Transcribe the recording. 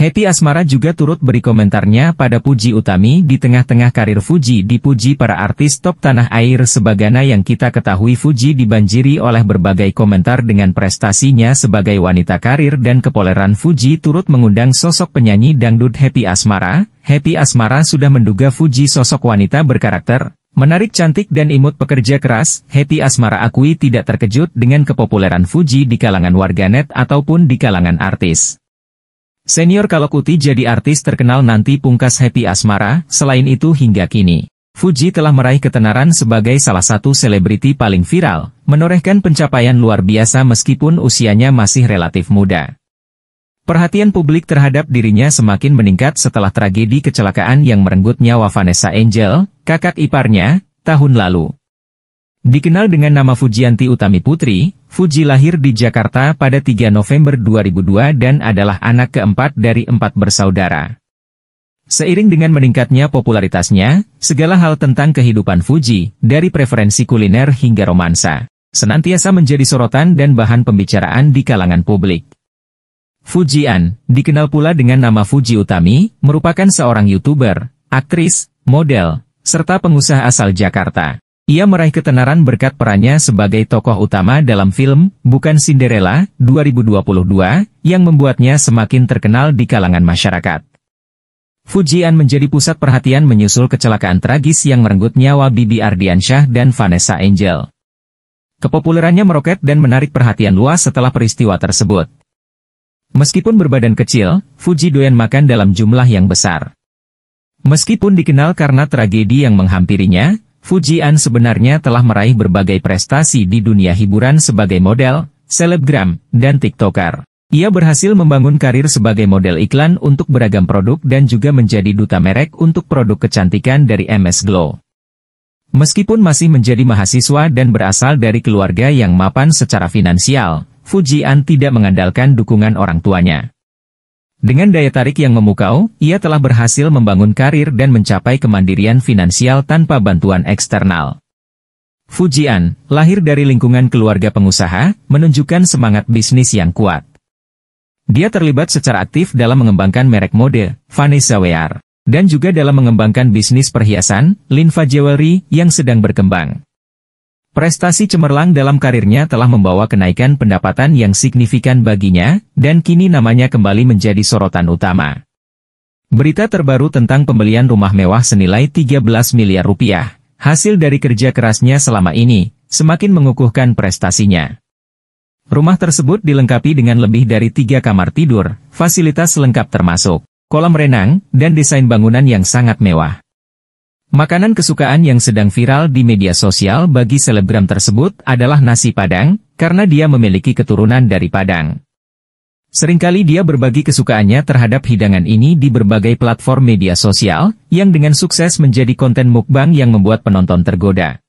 Happy Asmara juga turut beri komentarnya pada Puji Utami di tengah-tengah karir Fuji dipuji para artis top tanah air sebagana yang kita ketahui Fuji dibanjiri oleh berbagai komentar dengan prestasinya sebagai wanita karir dan kepoleran Fuji turut mengundang sosok penyanyi dangdut Happy Asmara. Happy Asmara sudah menduga Fuji sosok wanita berkarakter, Menarik cantik dan imut pekerja keras, Happy Asmara akui tidak terkejut dengan kepopuleran Fuji di kalangan warganet ataupun di kalangan artis. Senior kalau Kuti jadi artis terkenal nanti pungkas Happy Asmara, selain itu hingga kini. Fuji telah meraih ketenaran sebagai salah satu selebriti paling viral, menorehkan pencapaian luar biasa meskipun usianya masih relatif muda. Perhatian publik terhadap dirinya semakin meningkat setelah tragedi kecelakaan yang merenggut nyawa Vanessa Angel, kakak iparnya, tahun lalu. Dikenal dengan nama Fujianti Utami Putri, Fuji lahir di Jakarta pada 3 November 2002 dan adalah anak keempat dari empat bersaudara. Seiring dengan meningkatnya popularitasnya, segala hal tentang kehidupan Fuji, dari preferensi kuliner hingga romansa, senantiasa menjadi sorotan dan bahan pembicaraan di kalangan publik. Fujian, dikenal pula dengan nama Fuji Utami, merupakan seorang YouTuber, aktris, model, serta pengusaha asal Jakarta. Ia meraih ketenaran berkat perannya sebagai tokoh utama dalam film Bukan Cinderella 2022 yang membuatnya semakin terkenal di kalangan masyarakat. Fujian menjadi pusat perhatian menyusul kecelakaan tragis yang merenggut nyawa Bibi Ardiansyah dan Vanessa Angel. Kepopulerannya meroket dan menarik perhatian luas setelah peristiwa tersebut. Meskipun berbadan kecil, Fuji doyan makan dalam jumlah yang besar. Meskipun dikenal karena tragedi yang menghampirinya, Fujian sebenarnya telah meraih berbagai prestasi di dunia hiburan sebagai model, selebgram, dan tiktoker. Ia berhasil membangun karir sebagai model iklan untuk beragam produk dan juga menjadi duta merek untuk produk kecantikan dari MS Glow. Meskipun masih menjadi mahasiswa dan berasal dari keluarga yang mapan secara finansial, Fujian tidak mengandalkan dukungan orang tuanya. Dengan daya tarik yang memukau, ia telah berhasil membangun karir dan mencapai kemandirian finansial tanpa bantuan eksternal. Fujian, lahir dari lingkungan keluarga pengusaha, menunjukkan semangat bisnis yang kuat. Dia terlibat secara aktif dalam mengembangkan merek mode, Vanessa Wear, dan juga dalam mengembangkan bisnis perhiasan, Linfa Jewelry, yang sedang berkembang. Prestasi cemerlang dalam karirnya telah membawa kenaikan pendapatan yang signifikan baginya, dan kini namanya kembali menjadi sorotan utama. Berita terbaru tentang pembelian rumah mewah senilai 13 miliar rupiah, hasil dari kerja kerasnya selama ini, semakin mengukuhkan prestasinya. Rumah tersebut dilengkapi dengan lebih dari tiga kamar tidur, fasilitas lengkap termasuk kolam renang, dan desain bangunan yang sangat mewah. Makanan kesukaan yang sedang viral di media sosial bagi selebgram tersebut adalah nasi Padang, karena dia memiliki keturunan dari Padang. Seringkali dia berbagi kesukaannya terhadap hidangan ini di berbagai platform media sosial, yang dengan sukses menjadi konten mukbang yang membuat penonton tergoda.